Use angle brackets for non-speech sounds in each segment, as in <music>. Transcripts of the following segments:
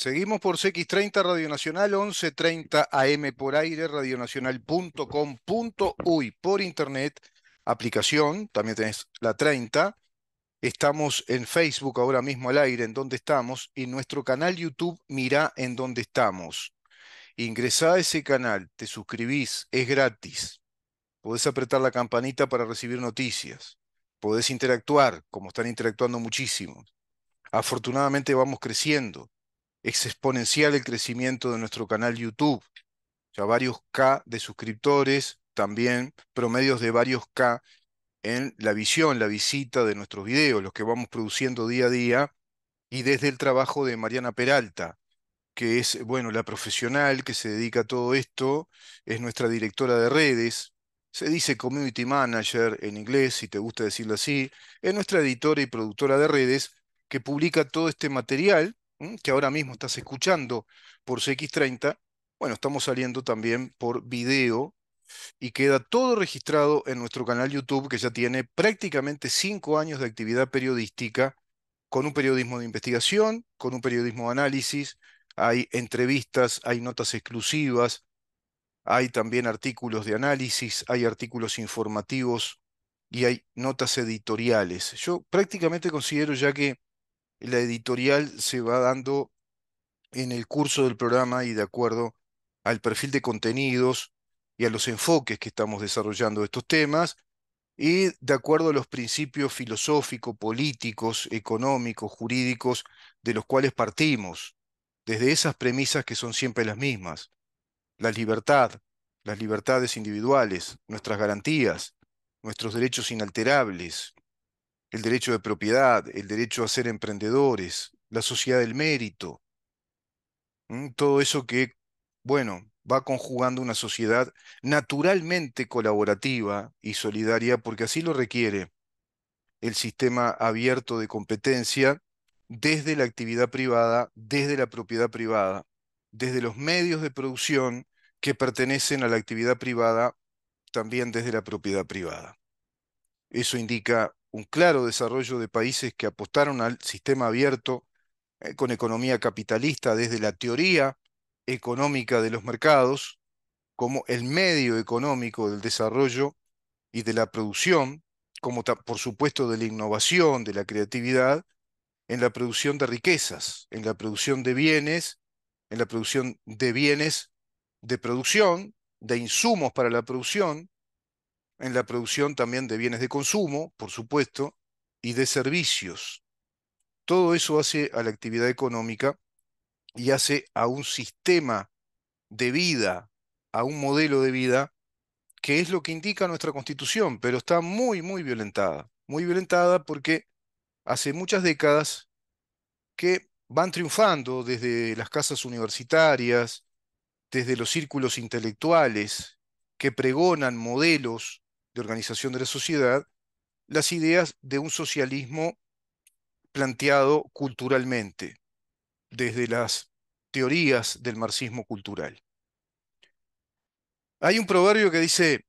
Seguimos por CX30 Radio Nacional, 1130 AM por aire, radionacional.com.uy por internet, aplicación, también tenés la 30. Estamos en Facebook ahora mismo al aire, en donde estamos, y nuestro canal YouTube mira en donde estamos. Ingresá a ese canal, te suscribís, es gratis. Podés apretar la campanita para recibir noticias. Podés interactuar, como están interactuando muchísimo Afortunadamente vamos creciendo exponencial el crecimiento de nuestro canal YouTube. Ya varios K de suscriptores, también promedios de varios K en la visión, la visita de nuestros videos, los que vamos produciendo día a día, y desde el trabajo de Mariana Peralta, que es, bueno, la profesional que se dedica a todo esto, es nuestra directora de redes, se dice community manager en inglés, si te gusta decirlo así, es nuestra editora y productora de redes que publica todo este material que ahora mismo estás escuchando por CX30, bueno, estamos saliendo también por video y queda todo registrado en nuestro canal YouTube que ya tiene prácticamente cinco años de actividad periodística con un periodismo de investigación, con un periodismo de análisis, hay entrevistas, hay notas exclusivas, hay también artículos de análisis, hay artículos informativos y hay notas editoriales. Yo prácticamente considero ya que la editorial se va dando en el curso del programa y de acuerdo al perfil de contenidos y a los enfoques que estamos desarrollando estos temas y de acuerdo a los principios filosóficos, políticos, económicos, jurídicos de los cuales partimos, desde esas premisas que son siempre las mismas. La libertad, las libertades individuales, nuestras garantías, nuestros derechos inalterables, el derecho de propiedad, el derecho a ser emprendedores, la sociedad del mérito, todo eso que, bueno, va conjugando una sociedad naturalmente colaborativa y solidaria, porque así lo requiere el sistema abierto de competencia desde la actividad privada, desde la propiedad privada, desde los medios de producción que pertenecen a la actividad privada, también desde la propiedad privada. Eso indica un claro desarrollo de países que apostaron al sistema abierto eh, con economía capitalista desde la teoría económica de los mercados como el medio económico del desarrollo y de la producción, como por supuesto de la innovación, de la creatividad, en la producción de riquezas, en la producción de bienes, en la producción de bienes de producción, de insumos para la producción, en la producción también de bienes de consumo, por supuesto, y de servicios. Todo eso hace a la actividad económica y hace a un sistema de vida, a un modelo de vida, que es lo que indica nuestra constitución, pero está muy, muy violentada. Muy violentada porque hace muchas décadas que van triunfando desde las casas universitarias, desde los círculos intelectuales, que pregonan modelos organización de la sociedad, las ideas de un socialismo planteado culturalmente, desde las teorías del marxismo cultural. Hay un proverbio que dice,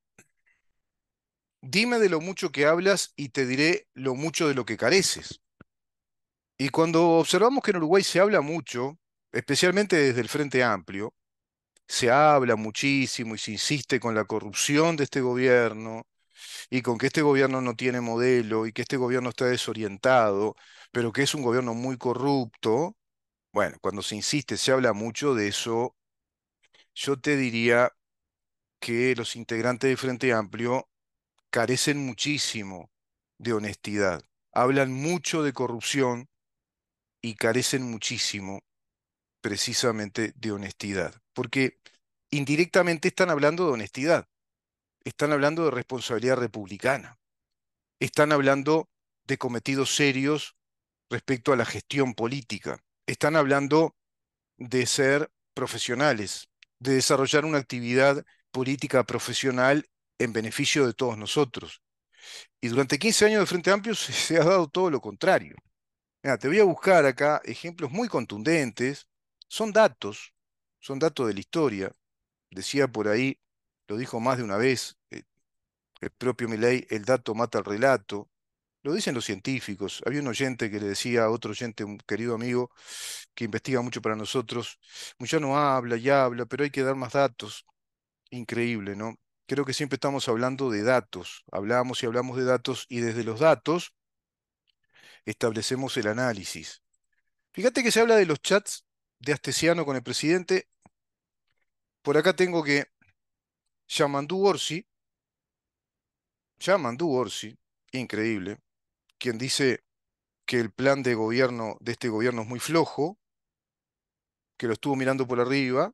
dime de lo mucho que hablas y te diré lo mucho de lo que careces. Y cuando observamos que en Uruguay se habla mucho, especialmente desde el Frente Amplio, se habla muchísimo y se insiste con la corrupción de este gobierno, y con que este gobierno no tiene modelo y que este gobierno está desorientado, pero que es un gobierno muy corrupto, bueno, cuando se insiste, se habla mucho de eso, yo te diría que los integrantes de Frente Amplio carecen muchísimo de honestidad, hablan mucho de corrupción y carecen muchísimo precisamente de honestidad, porque indirectamente están hablando de honestidad están hablando de responsabilidad republicana, están hablando de cometidos serios respecto a la gestión política, están hablando de ser profesionales, de desarrollar una actividad política profesional en beneficio de todos nosotros. Y durante 15 años de Frente Amplio se, ha dado todo lo contrario. te voy a buscar acá ejemplos muy contundentes, son datos, son datos de la historia. Decía por ahí lo dijo más de una vez eh, el propio Miley, el dato mata el relato, lo dicen los científicos. Había un oyente que le decía a otro oyente, un querido amigo, que investiga mucho para nosotros, no habla y habla, pero hay que dar más datos. Increíble, ¿no? Creo que siempre estamos hablando de datos, hablamos y hablamos de datos y desde los datos establecemos el análisis. Fíjate que se habla de los chats de Astesiano con el presidente. Por acá tengo que Yamandú Orsi, Yamandú Orsi, increíble, quien dice que el plan de gobierno de este gobierno es muy flojo, que lo estuvo mirando por arriba,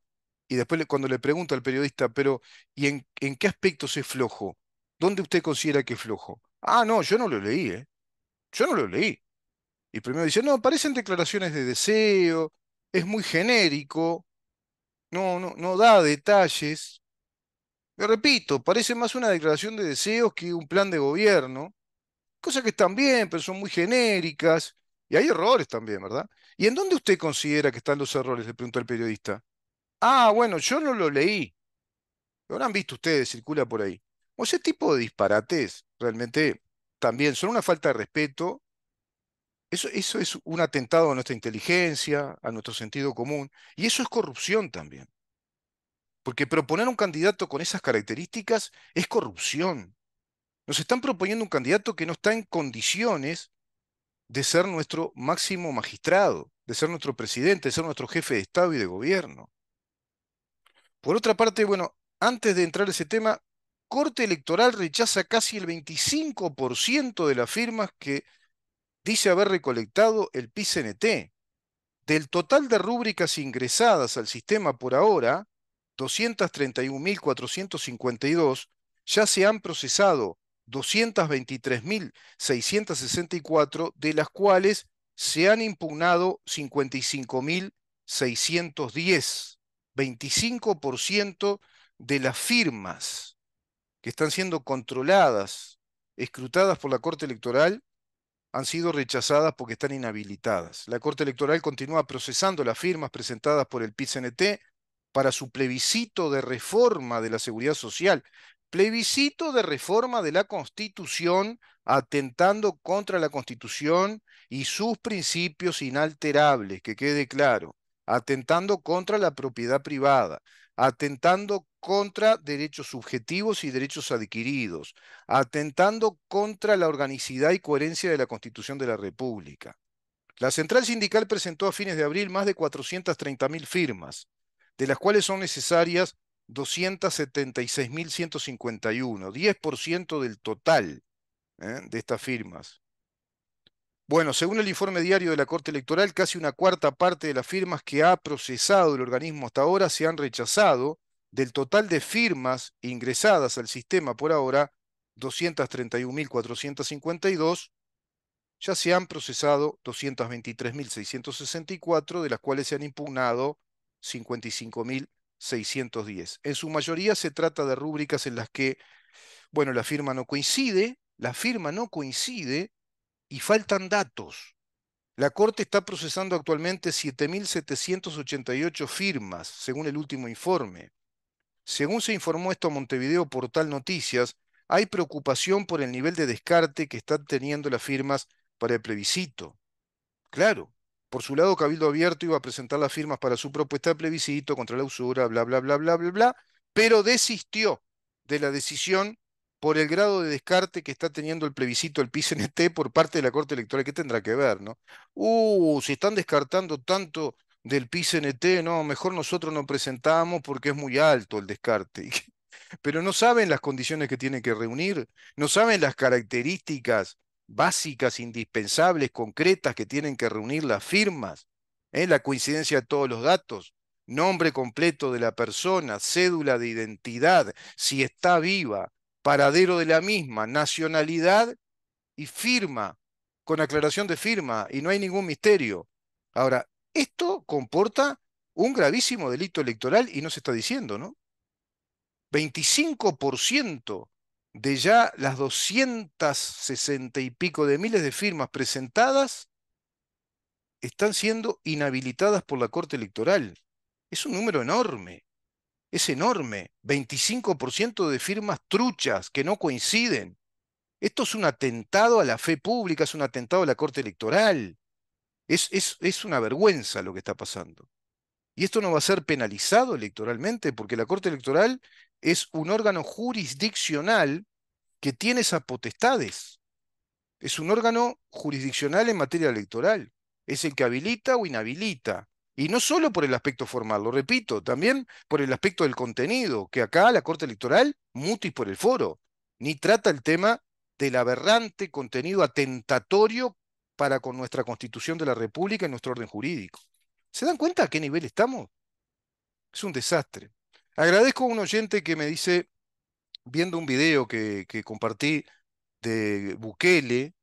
y después cuando le pregunta al periodista, pero ¿y en, qué aspectos es flojo? ¿Dónde usted considera que es flojo? Ah, no, yo no lo leí, ¿eh? Yo no lo leí. Y primero dice, no, parecen declaraciones de deseo, es muy genérico, no, no, no da detalles. Me repito, parece más una declaración de deseos que un plan de gobierno. Cosas que están bien, pero son muy genéricas. Y hay errores también, ¿verdad? ¿Y en dónde usted considera que están los errores? Le preguntó el periodista. Ah, bueno, yo no lo leí. Lo han visto ustedes, circula por ahí. O ese tipo de disparates realmente también son una falta de respeto. Eso, eso es un atentado a nuestra inteligencia, a nuestro sentido común. Y eso es corrupción también. Porque proponer un candidato con esas características es corrupción. Nos están proponiendo un candidato que no está en condiciones de ser nuestro máximo magistrado, de ser nuestro presidente, de ser nuestro jefe de Estado y de gobierno. Por otra parte, bueno, antes de entrar a ese tema, Corte Electoral rechaza casi el 25% de las firmas que dice haber recolectado el PCNT. Del total de rúbricas ingresadas al sistema por ahora, 231.452, ya se han procesado 223.664, de las cuales se han impugnado 55.610, 25% de las firmas que están siendo controladas, escrutadas por la Corte Electoral, han sido rechazadas porque están inhabilitadas. La Corte Electoral continúa procesando las firmas presentadas por el PCNT para su plebiscito de reforma de la seguridad social, plebiscito de reforma de la Constitución, atentando contra la Constitución y sus principios inalterables, que quede claro, atentando contra la propiedad privada, atentando contra derechos subjetivos y derechos adquiridos, atentando contra la organicidad y coherencia de la Constitución de la República. La Central Sindical presentó a fines de abril más de 430.000 firmas de las cuales son necesarias 276.151, 10% del total ¿eh? de estas firmas. Bueno, según el informe diario de la Corte Electoral, casi una cuarta parte de las firmas que ha procesado el organismo hasta ahora se han rechazado. Del total de firmas ingresadas al sistema por ahora, 231.452, ya se han procesado 223.664, de las cuales se han impugnado 55.610. En su mayoría se trata de rúbricas en las que, bueno, la firma no coincide, la firma no coincide y faltan datos. La Corte está procesando actualmente 7.788 firmas, según el último informe. Según se informó esto a Montevideo Portal Noticias, hay preocupación por el nivel de descarte que están teniendo las firmas para el plebiscito. Claro, por su lado, Cabildo Abierto iba a presentar las firmas para su propuesta de plebiscito contra la usura, bla, bla, bla, bla, bla, bla, pero desistió de la decisión por el grado de descarte que está teniendo el plebiscito el PICNT por parte de la Corte Electoral, que tendrá que ver, ¿no? Uh, si están descartando tanto del PCNT, no, mejor nosotros no presentamos porque es muy alto el descarte. <laughs> Pero no saben las condiciones que tiene que reunir, no saben las características básicas, indispensables, concretas que tienen que reunir las firmas, ¿eh? la coincidencia de todos los datos, nombre completo de la persona, cédula de identidad, si está viva, paradero de la misma, nacionalidad y firma, con aclaración de firma, y no hay ningún misterio. Ahora, esto comporta un gravísimo delito electoral y no se está diciendo, ¿no? 25% de ya las 260 y pico de miles de firmas presentadas, están siendo inhabilitadas por la Corte Electoral. Es un número enorme, es enorme. 25% de firmas truchas que no coinciden. Esto es un atentado a la fe pública, es un atentado a la Corte Electoral. Es, es, es una vergüenza lo que está pasando. Y esto no va a ser penalizado electoralmente porque la Corte Electoral es un órgano jurisdiccional que tiene esas potestades. Es un órgano jurisdiccional en materia electoral. Es el que habilita o inhabilita. Y no solo por el aspecto formal, lo repito, también por el aspecto del contenido, que acá la Corte Electoral, mutis por el foro, ni trata el tema del aberrante contenido atentatorio para con nuestra Constitución de la República y nuestro orden jurídico. ¿Se dan cuenta a qué nivel estamos? Es un desastre. Agradezco a un oyente que me dice, viendo un video que, compartí de Bukele,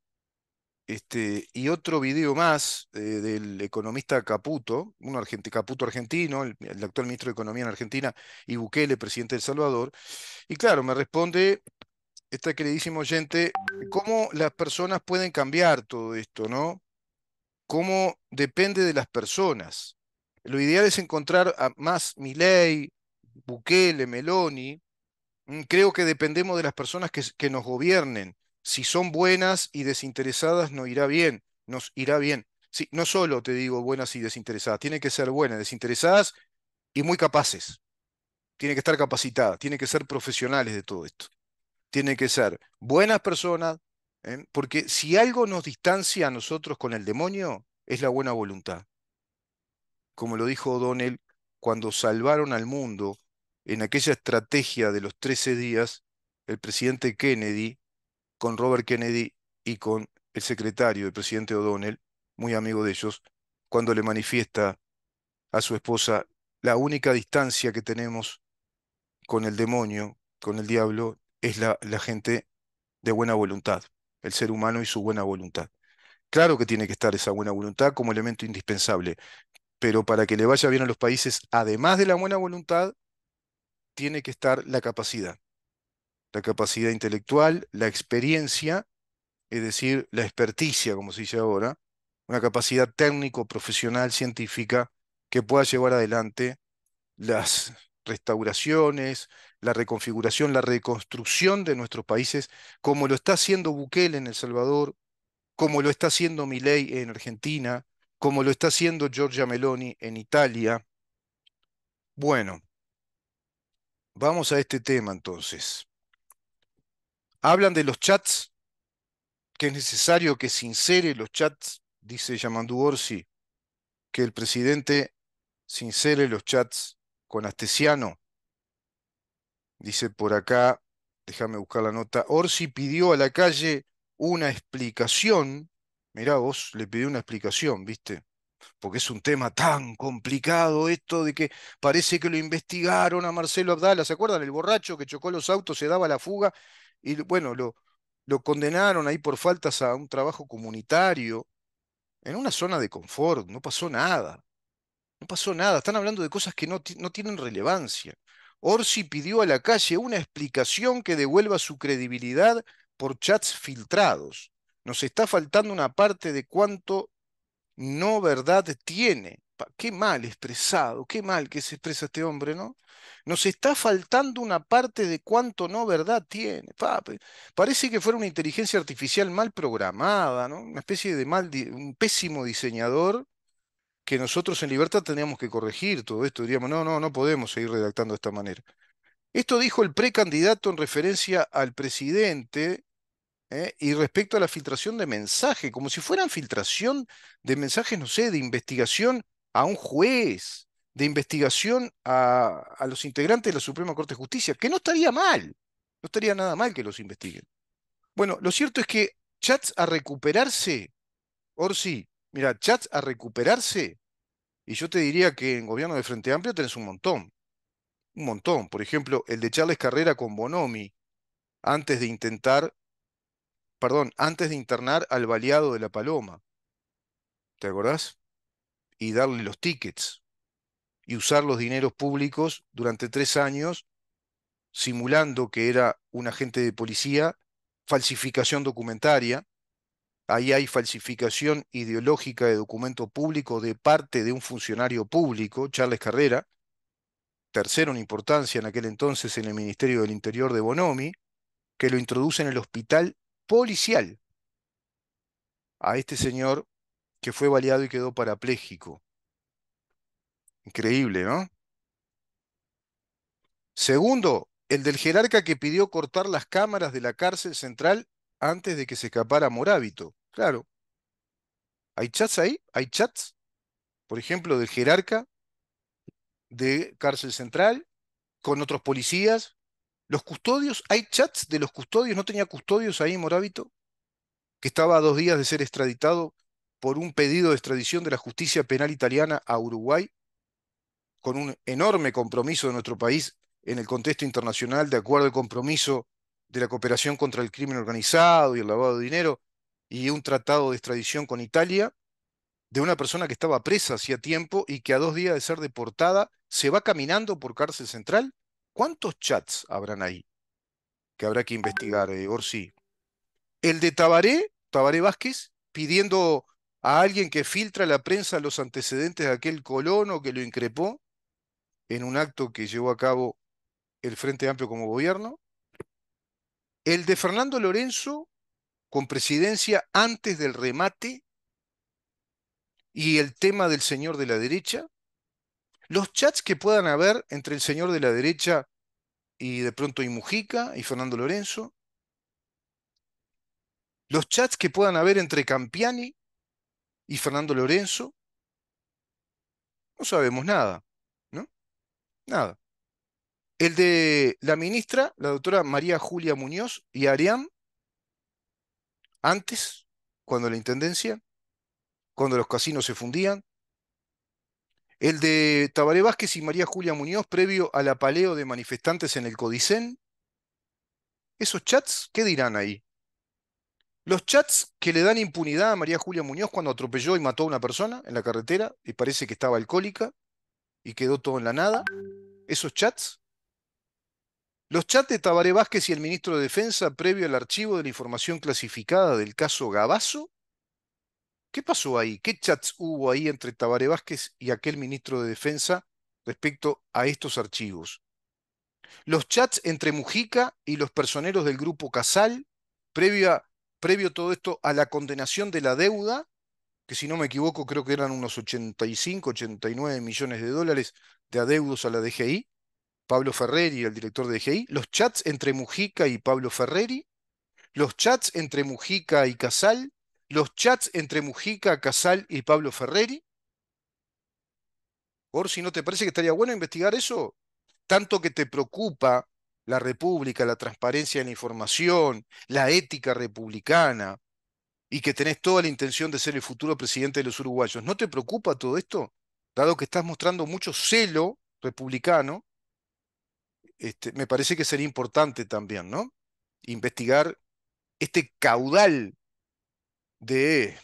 este, y otro video más eh, del economista Caputo, un Caputo argentino, el, actual ministro de Economía en Argentina, y Bukele, presidente de El Salvador. Y claro, me responde esta queridísimo oyente, cómo las personas pueden cambiar todo esto, ¿no? Cómo depende de las personas. Lo ideal es encontrar a más ley... Bukele, Meloni, mm, creo que dependemos de las personas que, nos gobiernen. Si son buenas y desinteresadas, nos irá bien, nos irá bien. Sí, no solo te digo buenas y desinteresadas, tienen que ser buenas, desinteresadas y muy capaces. Tiene que estar capacitadas, tienen que ser profesionales de todo esto. Tienen que ser buenas personas, ¿eh? porque si algo nos distancia a nosotros con el demonio, es la buena voluntad. Como lo dijo O'Donnell, cuando salvaron al mundo en aquella estrategia de los 13 días, el presidente Kennedy, con Robert Kennedy y con el secretario, el presidente O'Donnell, muy amigo de ellos, cuando le manifiesta a su esposa la única distancia que tenemos con el demonio, con el diablo, es la, la gente de buena voluntad, el ser humano y su buena voluntad. Claro que tiene que estar esa buena voluntad como elemento indispensable, pero para que le vaya bien a los países, además de la buena voluntad, tiene que estar la capacidad. La capacidad intelectual, la experiencia, es decir, la experticia, como se dice ahora, una capacidad técnico, profesional, científica, que pueda llevar adelante las restauraciones, la reconfiguración, la reconstrucción de nuestros países, como lo está haciendo Bukele en El Salvador, como lo está haciendo Milei en Argentina, como lo está haciendo Giorgia Meloni en Italia. Bueno, Vamos a este tema entonces. Hablan de los chats, que es necesario que sincere los chats, dice Yamandú Orsi, que el presidente sincere los chats con Astesiano. Dice por acá, déjame buscar la nota, Orsi pidió a la calle una explicación, mirá vos, le pidió una explicación, ¿viste? porque es un tema tan complicado esto de que parece que lo investigaron a Marcelo Abdala, ¿se acuerdan? El borracho que chocó los autos, se daba la fuga y bueno, lo, lo condenaron ahí por faltas a un trabajo comunitario, en una zona de confort, no pasó nada, no pasó nada, están hablando de cosas que no, no tienen relevancia. Orsi pidió a la calle una explicación que devuelva su credibilidad por chats filtrados. Nos está faltando una parte de cuánto no verdad tiene. Qué mal expresado, qué mal que se expresa este hombre, ¿no? Nos está faltando una parte de cuánto no verdad tiene. Parece que fuera una inteligencia artificial mal programada, ¿no? Una especie de mal, un pésimo diseñador que nosotros en libertad teníamos que corregir todo esto. Diríamos, no, no, no podemos seguir redactando de esta manera. Esto dijo el precandidato en referencia al presidente ¿eh? y respecto a la filtración de mensajes, como si fueran filtración de mensajes, no sé, de investigación a un juez, de investigación a, a, los integrantes de la Suprema Corte de Justicia, que no estaría mal, no estaría nada mal que los investiguen. Bueno, lo cierto es que chats a recuperarse, Orsi, mira, chats a recuperarse, y yo te diría que en gobierno de Frente Amplio tenés un montón, un montón. Por ejemplo, el de Charles Carrera con Bonomi, antes de intentar perdón, antes de internar al baleado de la paloma. ¿Te acordás? Y darle los tickets. Y usar los dineros públicos durante tres años, simulando que era un agente de policía, falsificación documentaria. Ahí hay falsificación ideológica de documento público de parte de un funcionario público, Charles Carrera, tercero en importancia en aquel entonces en el Ministerio del Interior de Bonomi, que lo introduce en el hospital policial a este señor que fue baleado y quedó parapléjico. Increíble, ¿no? Segundo, el del jerarca que pidió cortar las cámaras de la cárcel central antes de que se escapara Morábito. Claro. ¿Hay chats ahí? ¿Hay chats? Por ejemplo, del jerarca de cárcel central con otros policías los custodios, hay chats de los custodios, no tenía custodios ahí Morábito, que estaba a dos días de ser extraditado por un pedido de extradición de la justicia penal italiana a Uruguay, con un enorme compromiso de nuestro país en el contexto internacional, de acuerdo al compromiso de la cooperación contra el crimen organizado y el lavado de dinero, y un tratado de extradición con Italia, de una persona que estaba presa hacía tiempo y que a dos días de ser deportada se va caminando por cárcel central ¿Cuántos chats habrán ahí? Que habrá que investigar, eh, Orsi. El de Tabaré, Tabaré Vázquez, pidiendo a alguien que filtra la prensa los antecedentes de aquel colono que lo increpó en un acto que llevó a cabo el Frente Amplio como gobierno. El de Fernando Lorenzo con presidencia antes del remate y el tema del señor de la derecha los chats que puedan haber entre el señor de la derecha y de pronto y Mujica y Fernando Lorenzo, los chats que puedan haber entre Campiani y Fernando Lorenzo, no sabemos nada, ¿no? Nada. El de la ministra, la doctora María Julia Muñoz y Arián, antes, cuando la intendencia, cuando los casinos se fundían, el de Tabaré Vázquez y María Julia Muñoz previo al apaleo de manifestantes en el Codicen. ¿Esos chats qué dirán ahí? Los chats que le dan impunidad a María Julia Muñoz cuando atropelló y mató a una persona en la carretera y parece que estaba alcohólica y quedó todo en la nada. ¿Esos chats? Los chats de Tabaré Vázquez y el ministro de Defensa previo al archivo de la información clasificada del caso Gabazo. ¿Qué pasó ahí? ¿Qué chats hubo ahí entre Tabaré Vázquez y aquel ministro de Defensa respecto a estos archivos? Los chats entre Mujica y los personeros del grupo Casal, previo, a, previo todo esto a la condenación de la deuda, que si no me equivoco creo que eran unos 85, 89 millones de dólares de adeudos a la DGI, Pablo Ferreri, el director de DGI, los chats entre Mujica y Pablo Ferreri, los chats entre Mujica y Casal, los chats entre Mujica, Casal y Pablo Ferreri? Por si ¿no te parece que estaría bueno investigar eso? Tanto que te preocupa la república, la transparencia de la información, la ética republicana, y que tenés toda la intención de ser el futuro presidente de los uruguayos. ¿No te preocupa todo esto? Dado que estás mostrando mucho celo republicano, este, me parece que sería importante también, ¿no? Investigar este caudal de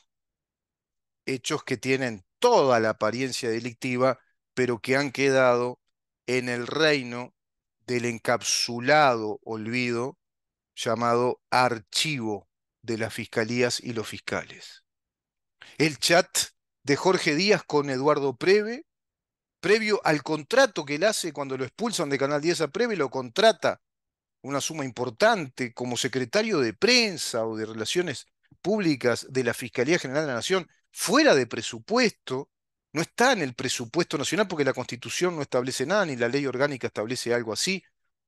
hechos que tienen toda la apariencia delictiva, pero que han quedado en el reino del encapsulado olvido llamado archivo de las fiscalías y los fiscales. El chat de Jorge Díaz con Eduardo Preve, previo al contrato que él hace cuando lo expulsan de Canal 10 a Preve, lo contrata una suma importante como secretario de prensa o de relaciones públicas de la Fiscalía General de la Nación fuera de presupuesto, no está en el presupuesto nacional porque la Constitución no establece nada, ni la ley orgánica establece algo así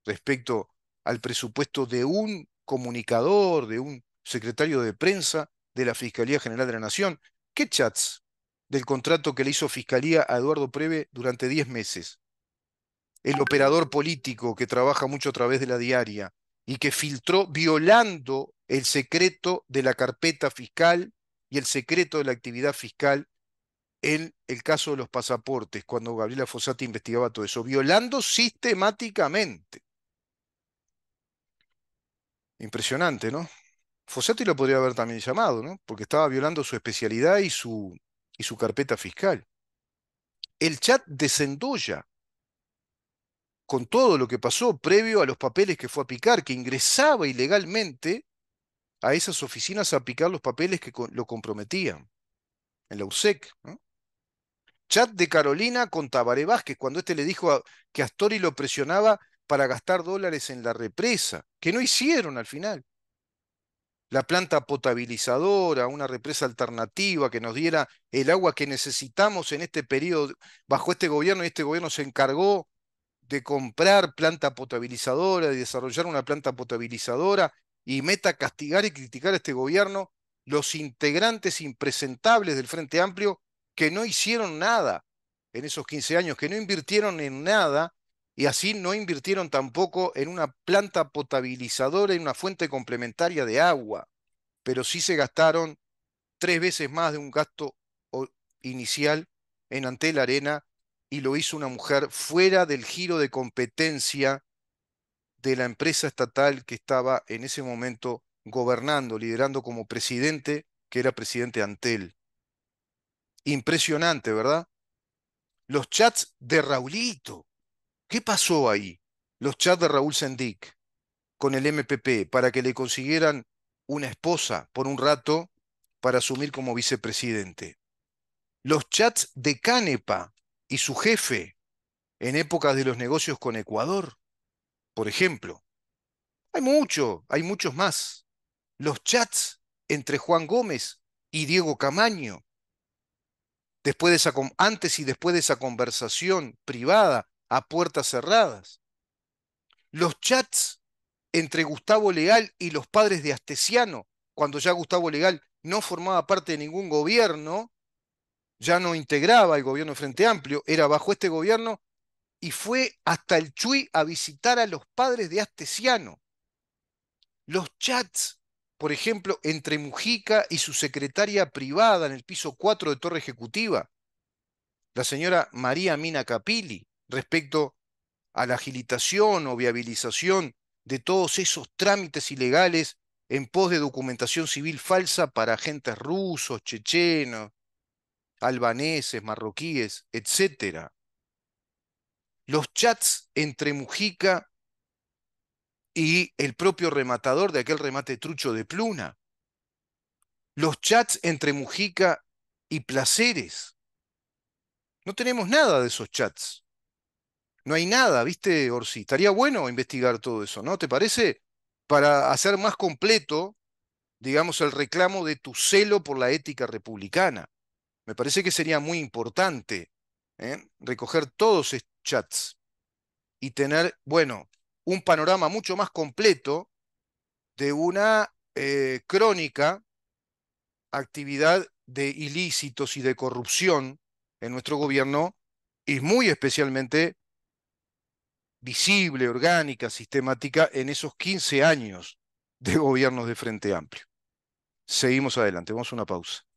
respecto al presupuesto de un comunicador, de un secretario de prensa de la Fiscalía General de la Nación. ¿Qué chats del contrato que le hizo Fiscalía a Eduardo Preve durante 10 meses? El operador político que trabaja mucho a través de la diaria, y que filtró violando el secreto de la carpeta fiscal y el secreto de la actividad fiscal en el caso de los pasaportes, cuando Gabriela Fossati investigaba todo eso, violando sistemáticamente. Impresionante, ¿no? Fossati lo podría haber también llamado, ¿no? Porque estaba violando su especialidad y su, y su carpeta fiscal. El chat de Sendoya con todo lo que pasó previo a los papeles que fue a picar, que ingresaba ilegalmente a esas oficinas a picar los papeles que lo comprometían, en la USEC. Chat de Carolina con Tabaré Vázquez, cuando este le dijo que Astori lo presionaba para gastar dólares en la represa, que no hicieron al final. La planta potabilizadora, una represa alternativa que nos diera el agua que necesitamos en este periodo, bajo este gobierno, y este gobierno se encargó de comprar planta potabilizadora, de desarrollar una planta potabilizadora y meta castigar y criticar a este gobierno los integrantes impresentables del Frente Amplio que no hicieron nada en esos 15 años, que no invirtieron en nada y así no invirtieron tampoco en una planta potabilizadora y una fuente complementaria de agua, pero sí se gastaron tres veces más de un gasto inicial en Antel Arena y lo hizo una mujer fuera del giro de competencia de la empresa estatal que estaba en ese momento gobernando, liderando como presidente, que era presidente Antel. Impresionante, ¿verdad? Los chats de Raulito. ¿Qué pasó ahí? Los chats de Raúl Sendic con el MPP para que le consiguieran una esposa por un rato para asumir como vicepresidente. Los chats de Canepa y su jefe en épocas de los negocios con Ecuador, por ejemplo. Hay mucho, hay muchos más. Los chats entre Juan Gómez y Diego Camaño, después de esa, antes y después de esa conversación privada a puertas cerradas. Los chats entre Gustavo Leal y los padres de Astesiano, cuando ya Gustavo Leal no formaba parte de ningún gobierno, ya no integraba el gobierno Frente Amplio, era bajo este gobierno y fue hasta el Chuy a visitar a los padres de Astesiano. Los chats, por ejemplo, entre Mujica y su secretaria privada en el piso 4 de Torre Ejecutiva, la señora María Mina Capilli, respecto a la agilitación o viabilización de todos esos trámites ilegales en pos de documentación civil falsa para agentes rusos, chechenos, albaneses, marroquíes, etc. Los chats entre Mujica y el propio rematador de aquel remate trucho de Pluna. Los chats entre Mujica y Placeres. No tenemos nada de esos chats. No hay nada, ¿viste, Orsi? Estaría bueno investigar todo eso, ¿no? ¿Te parece? Para hacer más completo, digamos, el reclamo de tu celo por la ética republicana. Me parece que sería muy importante ¿eh? recoger todos estos chats y tener, bueno, un panorama mucho más completo de una eh, crónica actividad de ilícitos y de corrupción en nuestro gobierno y muy especialmente visible, orgánica, sistemática en esos 15 años de gobiernos de Frente Amplio. Seguimos adelante, vamos a una pausa.